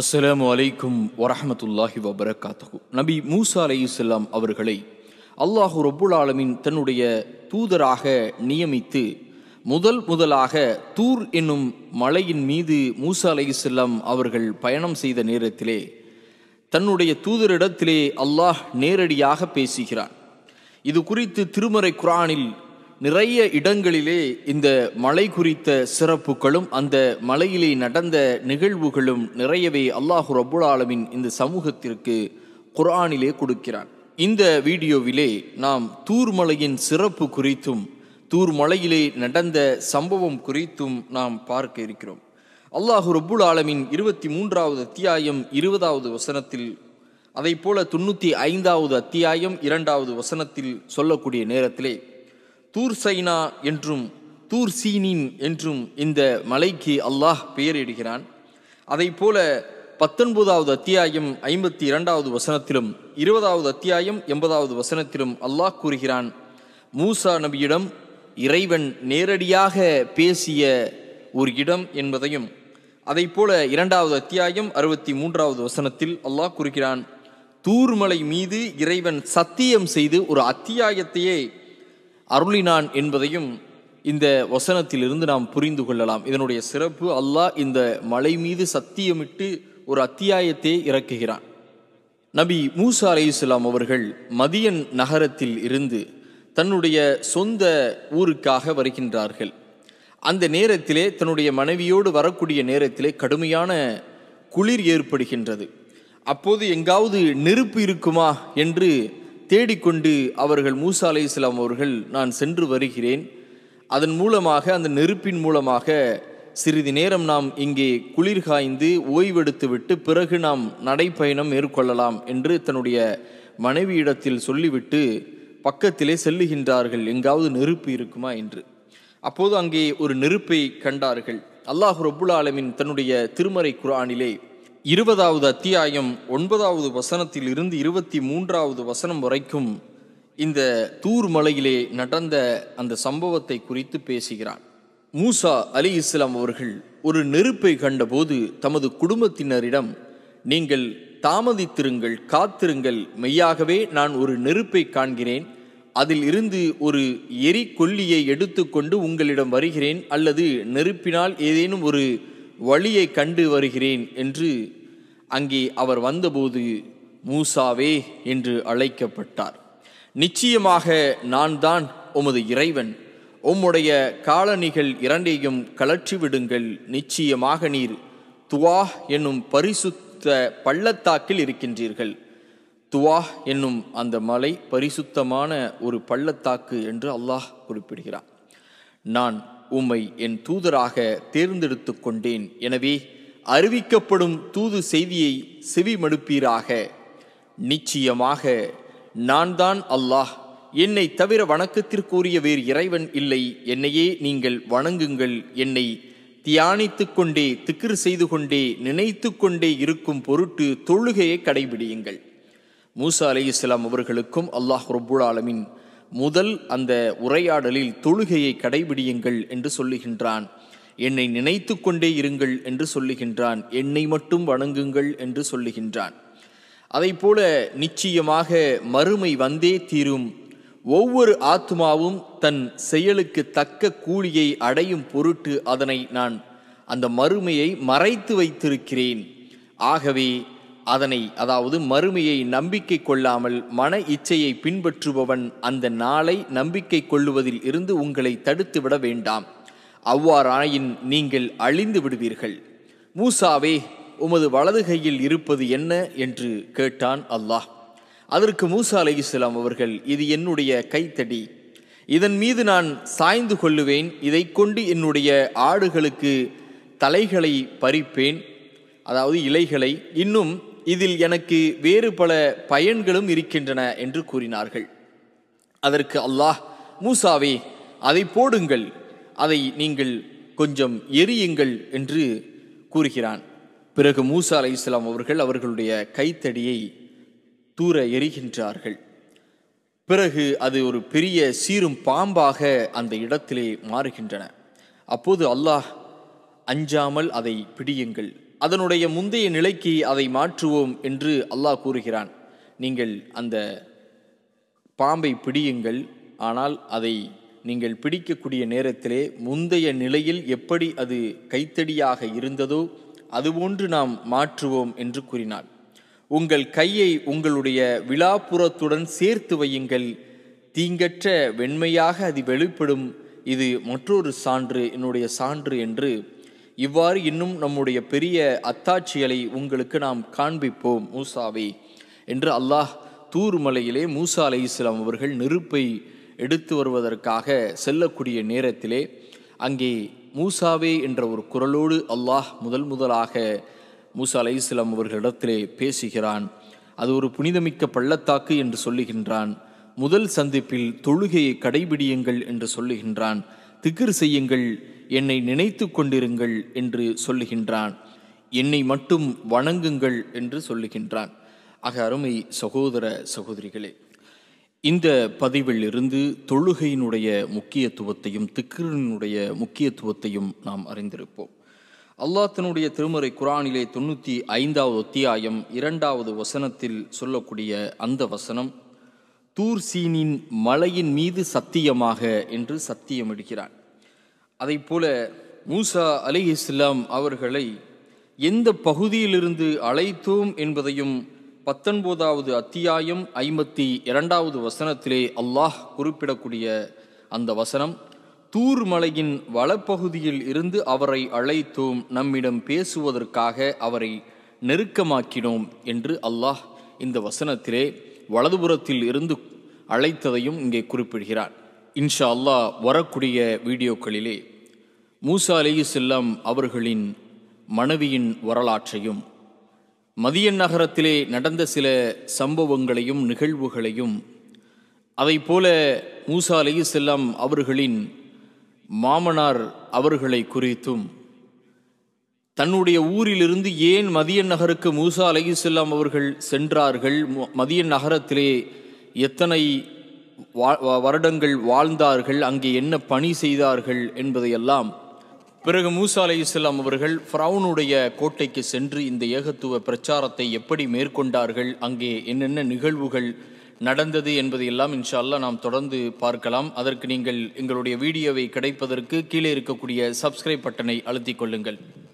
அஸ்லாம் வலைக்கும் வரமத்துல்லாஹி வபரகாத்தகு நபி மூசா அலை இஸ்லாம் அவர்களை அல்லாஹு ரபுல் ஆலமின் தன்னுடைய தூதராக நியமித்து முதல் முதலாக தூர் என்னும் மலையின் மீது மூசா அலை இஸ்லாம் அவர்கள் பயணம் செய்த நேரத்திலே தன்னுடைய தூதரிடத்திலே அல்லாஹ் நேரடியாக பேசுகிறான் இது குறித்து திருமறை குரானில் நிறைய இடங்களிலே இந்த மலை குறித்த சிறப்புகளும் அந்த மலையிலே நடந்த நிகழ்வுகளும் நிறையவே அல்லாஹு ரபுல் ஆலமின் இந்த சமூகத்திற்கு குரானிலே கொடுக்கிறான் இந்த வீடியோவிலே நாம் தூர்மலையின் சிறப்பு குறித்தும் தூர்மலையிலே நடந்த சம்பவம் குறித்தும் நாம் பார்க்க இருக்கிறோம் அல்லாஹு ரபுல் ஆலமின் இருபத்தி மூன்றாவது அத்தியாயம் இருபதாவது வசனத்தில் அதை போல தொண்ணூற்றி ஐந்தாவது அத்தியாயம் இரண்டாவது வசனத்தில் சொல்லக்கூடிய நேரத்திலே தூர் சைனா என்றும் தூர் சீனின் என்றும் இந்த மலைக்கு அல்லாஹ் பெயரிடுகிறான் அதை போல பத்தொன்பதாவது அத்தியாயம் ஐம்பத்தி இரண்டாவது வசனத்திலும் இருபதாவது அத்தியாயம் எண்பதாவது வசனத்திலும் அல்லாஹ் கூறுகிறான் மூசா நபியிடம் இறைவன் நேரடியாக பேசிய ஒரு இடம் என்பதையும் அதை போல இரண்டாவது அத்தியாயம் அறுபத்தி மூன்றாவது வசனத்தில் அல்லாஹ் கூறுகிறான் தூர்மலை மீது இறைவன் சத்தியம் செய்து ஒரு அத்தியாயத்தையே அருளினான் என்பதையும் இந்த வசனத்திலிருந்து நாம் புரிந்து கொள்ளலாம் இதனுடைய சிறப்பு அல்லாஹ் இந்த மலை மீது சத்தியமிட்டு ஒரு அத்தியாயத்தை இறக்குகிறான் நபி மூசா அலை இஸ்லாம் அவர்கள் மதியன் நகரத்தில் இருந்து தன்னுடைய சொந்த ஊருக்காக வருகின்றார்கள் அந்த நேரத்திலே தன்னுடைய மனைவியோடு வரக்கூடிய நேரத்திலே கடுமையான குளிர் ஏற்படுகின்றது அப்போது எங்காவது நெருப்பு இருக்குமா என்று தேடிக்கொண்டு அவர்கள் மூசா அலை இஸ்லாம் அவர்கள் நான் சென்று வருகிறேன் அதன் மூலமாக அந்த நெருப்பின் மூலமாக சிறிது நேரம் நாம் இங்கே குளிர் காய்ந்து ஓய்வெடுத்துவிட்டு பிறகு நாம் நடைப்பயணம் மேற்கொள்ளலாம் என்று தன்னுடைய மனைவியிடத்தில் சொல்லிவிட்டு பக்கத்திலே செல்லுகின்றார்கள் எங்காவது நெருப்பு இருக்குமா என்று அப்போது அங்கே ஒரு நெருப்பை கண்டார்கள் அல்லாஹ் ரபுல் ஆலமின் தன்னுடைய திருமறை குரானிலே இருபதாவது அத்தியாயம் ஒன்பதாவது வசனத்தில் இருந்து இருபத்தி மூன்றாவது வசனம் வரைக்கும் இந்த தூர் மலையிலே நடந்த அந்த சம்பவத்தை குறித்து பேசுகிறார் மூசா அலி இஸ்லாம் அவர்கள் ஒரு நெருப்பை கண்டபோது தமது குடும்பத்தினரிடம் நீங்கள் தாமதித்திருங்கள் காத்திருங்கள் மெய்யாகவே நான் ஒரு நெருப்பை காண்கிறேன் அதில் இருந்து ஒரு எரி கொல்லியை எடுத்துக்கொண்டு உங்களிடம் வருகிறேன் அல்லது நெருப்பினால் ஏதேனும் ஒரு வழியை கண்டு வருகிறேன் என்று அங்கே அவர் வந்தபோது மூசாவே என்று அழைக்கப்பட்டார் நிச்சயமாக நான் தான் உமது இறைவன் உம்முடைய காலணிகள் இரண்டையும் விடுங்கள் நிச்சயமாக நீர் துவா என்னும் பரிசுத்த பள்ளத்தாக்கில் இருக்கின்றீர்கள் துவா என்னும் அந்த மலை பரிசுத்தமான ஒரு பள்ளத்தாக்கு என்று அல்லாஹ் குறிப்பிடுகிறான் நான் உம்மை என் தூதராக தேர்ந்தெடுத்து கொண்டேன் எனவே அறிவிக்கப்படும் தூது செய்தியை செவி மடுப்பீராக நிச்சயமாக நான் தான் அல்லாஹ் என்னை தவிர வணக்கத்திற்குரிய வேறு இறைவன் இல்லை என்னையே நீங்கள் வணங்குங்கள் என்னை தியானித்து கொண்டே திக்கிர் செய்து கொண்டே நினைத்து கொண்டே இருக்கும் பொருட்டு தொழுகையை கடைபிடியுங்கள் மூசா அலி இஸ்லாம் அவர்களுக்கும் அல்லாஹ் ரபுல் ஆலமின் முதல் அந்த உரையாடலில் தொழுகையை கடைபிடியுங்கள் என்று சொல்லுகின்றான் என்னை நினைத்து கொண்டே இருங்கள் என்று சொல்லுகின்றான் என்னை மட்டும் வணங்குங்கள் என்று சொல்லுகின்றான் அதை போல நிச்சயமாக மறுமை வந்தே தீரும் ஒவ்வொரு ஆத்மாவும் தன் செயலுக்கு தக்க கூலியை அடையும் பொருட்டு அதனை நான் அந்த மறுமையை மறைத்து வைத்திருக்கிறேன் ஆகவே அதனை அதாவது மறுமையை நம்பிக்கை கொள்ளாமல் மன இச்சையை பின்பற்றுபவன் அந்த நாளை நம்பிக்கை கொள்ளுவதில் இருந்து உங்களை தடுத்துவிட வேண்டாம் அவ்வாறாயின் நீங்கள் அழிந்து விடுவீர்கள் மூசாவே உமது வலது கையில் இருப்பது என்ன என்று கேட்டான் அல்லாஹ் அதற்கு மூசா அலை இஸ்லாம் அவர்கள் இது என்னுடைய கைத்தடி இதன் மீது நான் சாய்ந்து கொள்ளுவேன் இதை கொண்டு என்னுடைய ஆடுகளுக்கு தலைகளை பறிப்பேன் அதாவது இலைகளை இன்னும் இதில் எனக்கு வேறு பல பயன்களும் இருக்கின்றன என்று கூறினார்கள் அதற்கு அல்லாஹ் மூசாவே அதை போடுங்கள் அதை நீங்கள் கொஞ்சம் எரியுங்கள் என்று கூறுகிறான் பிறகு மூசா அலை இஸ்லாம் அவர்கள் அவர்களுடைய கைத்தடியை தூர எரிகின்றார்கள் பிறகு அது ஒரு பெரிய சீரும் பாம்பாக அந்த இடத்திலே மாறுகின்றன அப்போது அல்லாஹ் அஞ்சாமல் அதை பிடியுங்கள் அதனுடைய முந்தைய நிலைக்கு அதை மாற்றுவோம் என்று அல்லாஹ் கூறுகிறான் நீங்கள் அந்த பாம்பை பிடியுங்கள் ஆனால் அதை நீங்கள் பிடிக்கக்கூடிய நேரத்திலே முந்தைய நிலையில் எப்படி அது கைத்தடியாக இருந்ததோ அதுபோன்று நாம் மாற்றுவோம் என்று கூறினார் உங்கள் கையை உங்களுடைய விழாப்புறத்துடன் சேர்த்து வையுங்கள் தீங்கற்ற வெண்மையாக அது வெளிப்படும் இது மற்றொரு சான்று என்னுடைய சான்று என்று இவ்வாறு இன்னும் நம்முடைய பெரிய அத்தாட்சிகளை உங்களுக்கு நாம் காண்பிப்போம் மூசாவை என்று அல்லாஹ் தூர்மலையிலே மூசா அலை இஸ்லாம் அவர்கள் நெருப்பை எடுத்து வருவதற்காக செல்லக்கூடிய நேரத்திலே அங்கே மூசாவே என்ற ஒரு குரலோடு அல்லாஹ் முதல் முதலாக மூசா அலை இஸ்லாம் அவர்களிடத்திலே பேசுகிறான் அது ஒரு புனிதமிக்க பள்ளத்தாக்கு என்று சொல்லுகின்றான் முதல் சந்திப்பில் தொழுகையை கடைபிடியுங்கள் என்று சொல்லுகின்றான் திகிர் செய்யுங்கள் என்னை நினைத்து கொண்டிருங்கள் என்று சொல்லுகின்றான் என்னை மட்டும் வணங்குங்கள் என்று சொல்லுகின்றான் ஆக அருமை சகோதர சகோதரிகளே இந்த பதிவில் இருந்து தொழுகையினுடைய முக்கியத்துவத்தையும் திக்ரினுடைய முக்கியத்துவத்தையும் நாம் அறிந்திருப்போம் அல்லாஹ் திருமறை குரானிலே தொண்ணூற்றி ஐந்தாவது அத்தியாயம் இரண்டாவது வசனத்தில் சொல்லக்கூடிய அந்த வசனம் தூர் சீனின் மலையின் மீது சத்தியமாக என்று சத்தியமிடுகிறான் அதை போல மூசா அலி இஸ்லாம் அவர்களை எந்த பகுதியிலிருந்து அழைத்தோம் என்பதையும் பத்தொன்பதாவது அத்தியாயம் ஐம்பத்தி இரண்டாவது வசனத்திலே அல்லாஹ் குறிப்பிடக்கூடிய அந்த வசனம் தூர் மலையின் வளப்பகுதியில் இருந்து அவரை அழைத்தோம் நம்மிடம் பேசுவதற்காக அவரை நெருக்கமாக்கினோம் என்று அல்லாஹ் இந்த வசனத்திலே வலதுபுறத்தில் இருந்து அழைத்ததையும் இங்கே குறிப்பிடுகிறார் இன்ஷா அல்லாஹ் வரக்கூடிய வீடியோக்களிலே மூசா அலி செல்லம் அவர்களின் மனைவியின் வரலாற்றையும் மதியன் நகரத்திலே நடந்த சில சம்பவங்களையும் நிகழ்வுகளையும் போல மூசா செல்லம் அவர்களின் மாமனார் அவர்களை குறித்தும் தன்னுடைய ஊரிலிருந்து ஏன் மதியன் நகருக்கு மூசா செல்லம் அவர்கள் சென்றார்கள் மதியன் நகரத்திலே எத்தனை வருடங்கள் வாழ்ந்தார்கள் அங்கே என்ன பணி செய்தார்கள் என்பதையெல்லாம் பிறகு மூசா அலை இஸ்லாம் அவர்கள் ஃப்ரவுனுடைய கோட்டைக்கு சென்று இந்த ஏகத்துவ பிரச்சாரத்தை எப்படி மேற்கொண்டார்கள் அங்கே என்னென்ன நிகழ்வுகள் நடந்தது என்பதையெல்லாம் இன்ஷால்லா நாம் தொடர்ந்து பார்க்கலாம் அதற்கு நீங்கள் எங்களுடைய வீடியோவை கிடைப்பதற்கு கீழே இருக்கக்கூடிய சப்ஸ்கிரைப் பட்டனை அழுத்திக் கொள்ளுங்கள்